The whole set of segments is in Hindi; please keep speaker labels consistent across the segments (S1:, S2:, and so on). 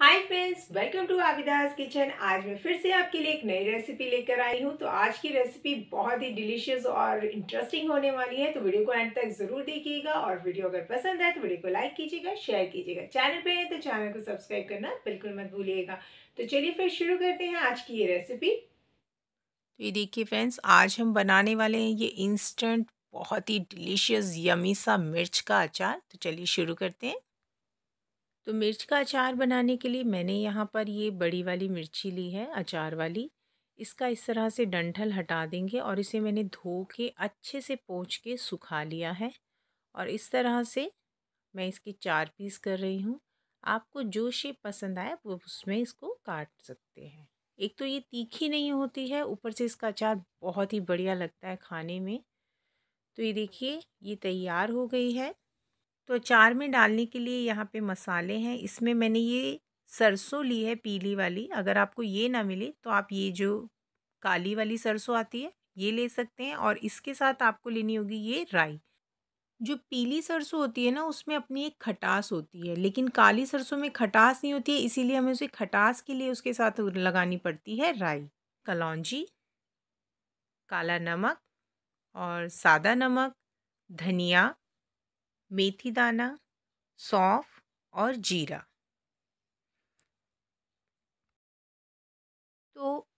S1: hi friends welcome to Abida's kitchen आज मैं फिर से आपके लिए एक नई रेसिपी लेकर आई हूँ तो आज की रेसिपी बहुत ही डिलीशियस और इंटरेस्टिंग होने वाली है तो वीडियो को एंड तक ज़रूर देखिएगा और वीडियो अगर पसंद है तो वीडियो को लाइक कीजिएगा शेयर कीजिएगा चैनल पे है तो चैनल को सब्सक्राइब करना बिल्कुल मत भूलिएगा तो चलिए फिर शुरू करते हैं आज की ये रेसिपी तो ये देखिए फ्रेंड्स आज हम बनाने वाले हैं ये इंस्टेंट बहुत ही डिलीशियस यमी सा मिर्च का अचार तो चलिए शुरू करते हैं तो मिर्च का अचार बनाने के लिए मैंने यहाँ पर ये बड़ी वाली मिर्ची ली है अचार वाली इसका इस तरह से डंठल हटा देंगे और इसे मैंने धो के अच्छे से पोंछ के सुखा लिया है और इस तरह से मैं इसके चार पीस कर रही हूँ आपको जो शेप पसंद आए वो उसमें इसको काट सकते हैं एक तो ये तीखी नहीं होती है ऊपर से इसका अचार बहुत ही बढ़िया लगता है खाने में तो ये देखिए ये तैयार हो गई है तो अचार में डालने के लिए यहाँ पे मसाले हैं इसमें मैंने ये सरसों ली है पीली वाली अगर आपको ये ना मिले तो आप ये जो काली वाली सरसों आती है ये ले सकते हैं और इसके साथ आपको लेनी होगी ये राई जो पीली सरसों होती है ना उसमें अपनी एक खटास होती है लेकिन काली सरसों में खटास नहीं होती है इसीलिए हमें उसे खटास के लिए उसके साथ लगानी पड़ती है राई कलौजी काला नमक और सादा नमक धनिया मेथी दाना सौंफ और जीरा तो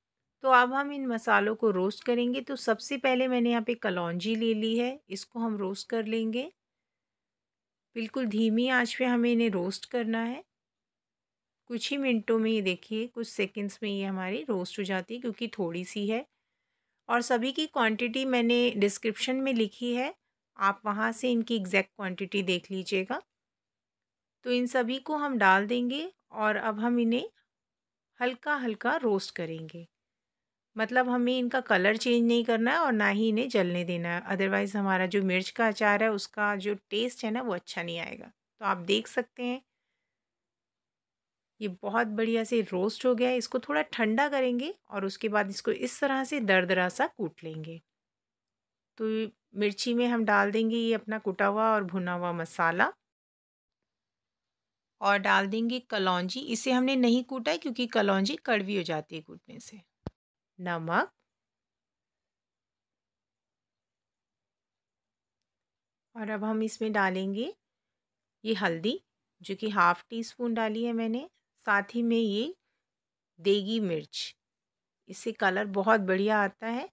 S1: तो अब हम इन मसालों को रोस्ट करेंगे तो सबसे पहले मैंने यहाँ पे कलौंजी ले ली है इसको हम रोस्ट कर लेंगे बिल्कुल धीमी आंच पे हमें इन्हें रोस्ट करना है कुछ ही मिनटों में ये देखिए कुछ सेकंड्स में ये हमारी रोस्ट हो जाती है क्योंकि थोड़ी सी है और सभी की क्वांटिटी मैंने डिस्क्रिप्शन में लिखी है आप वहाँ से इनकी एग्जैक्ट क्वांटिटी देख लीजिएगा तो इन सभी को हम डाल देंगे और अब हम इन्हें हल्का हल्का रोस्ट करेंगे मतलब हमें इनका कलर चेंज नहीं करना है और ना ही इन्हें जलने देना है अदरवाइज़ हमारा जो मिर्च का अचार है उसका जो टेस्ट है ना वो अच्छा नहीं आएगा तो आप देख सकते हैं ये बहुत बढ़िया से रोस्ट हो गया है इसको थोड़ा ठंडा करेंगे और उसके बाद इसको इस तरह से दर दरा सा कूट लेंगे तो मिर्ची में हम डाल देंगे ये अपना कुटा हुआ और भुना हुआ मसाला और डाल देंगे कलौजी इसे हमने नहीं कूटा क्योंकि कलौजी कड़वी हो जाती है कूटने से नमक और अब हम इसमें डालेंगे ये हल्दी जो कि हाफ़ टी स्पून डाली है मैंने साथ ही में ये देगी मिर्च इससे कलर बहुत बढ़िया आता है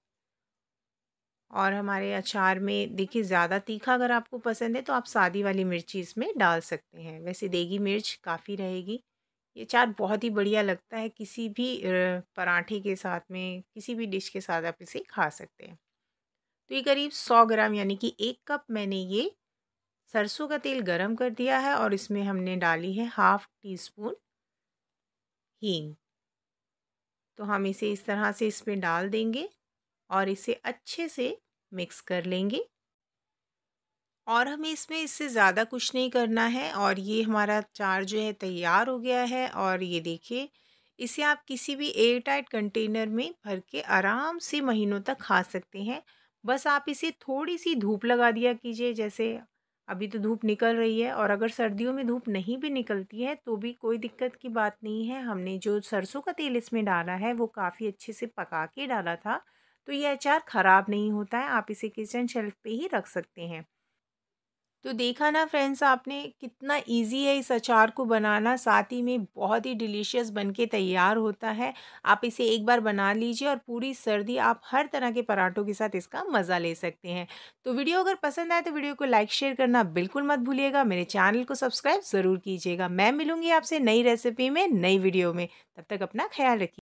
S1: और हमारे अचार में देखिए ज़्यादा तीखा अगर आपको पसंद है तो आप सादी वाली मिर्ची इसमें डाल सकते हैं वैसे देगी मिर्च काफ़ी रहेगी ये अचार बहुत ही बढ़िया लगता है किसी भी पराठे के साथ में किसी भी डिश के साथ आप इसे खा सकते हैं तो ये करीब सौ ग्राम यानी कि एक कप मैंने ये सरसों का तेल गरम कर दिया है और इसमें हमने डाली है हाफ टी स्पून हींग तो हम इसे इस तरह से इसमें डाल देंगे और इसे अच्छे से मिक्स कर लेंगे और हमें इसमें इससे ज़्यादा कुछ नहीं करना है और ये हमारा चार जो है तैयार हो गया है और ये देखिए इसे आप किसी भी एयर टाइट कंटेनर में भर के आराम से महीनों तक खा सकते हैं बस आप इसे थोड़ी सी धूप लगा दिया कीजिए जैसे अभी तो धूप निकल रही है और अगर सर्दियों में धूप नहीं भी निकलती है तो भी कोई दिक्कत की बात नहीं है हमने जो सरसों का तेल इसमें डाला है वो काफ़ी अच्छे से पका के डाला था तो ये अचार ख़राब नहीं होता है आप इसे किचन शेल्फ पे ही रख सकते हैं तो देखा ना फ्रेंड्स आपने कितना इजी है इस अचार को बनाना साथ ही में बहुत ही डिलीशियस बनके तैयार होता है आप इसे एक बार बना लीजिए और पूरी सर्दी आप हर तरह के पराठों के साथ इसका मज़ा ले सकते हैं तो वीडियो अगर पसंद आए तो वीडियो को लाइक शेयर करना बिल्कुल मत भूलिएगा मेरे चैनल को सब्सक्राइब ज़रूर कीजिएगा मैं मिलूँगी आपसे नई रेसिपी में नई वीडियो में तब तक अपना ख्याल रखिए